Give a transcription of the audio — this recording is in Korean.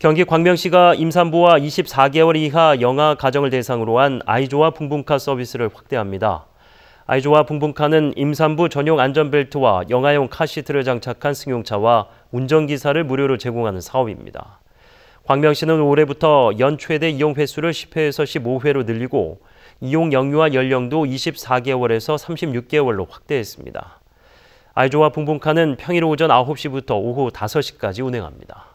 경기 광명시가 임산부와 24개월 이하 영아 가정을 대상으로 한 아이조아 풍분카 서비스를 확대합니다. 아이조아 풍분카는 임산부 전용 안전벨트와 영아용 카시트를 장착한 승용차와 운전기사를 무료로 제공하는 사업입니다. 광명시는 올해부터 연 최대 이용 횟수를 10회에서 15회로 늘리고 이용 영유아 연령도 24개월에서 36개월로 확대했습니다. 아이조아 풍분카는 평일 오전 9시부터 오후 5시까지 운행합니다.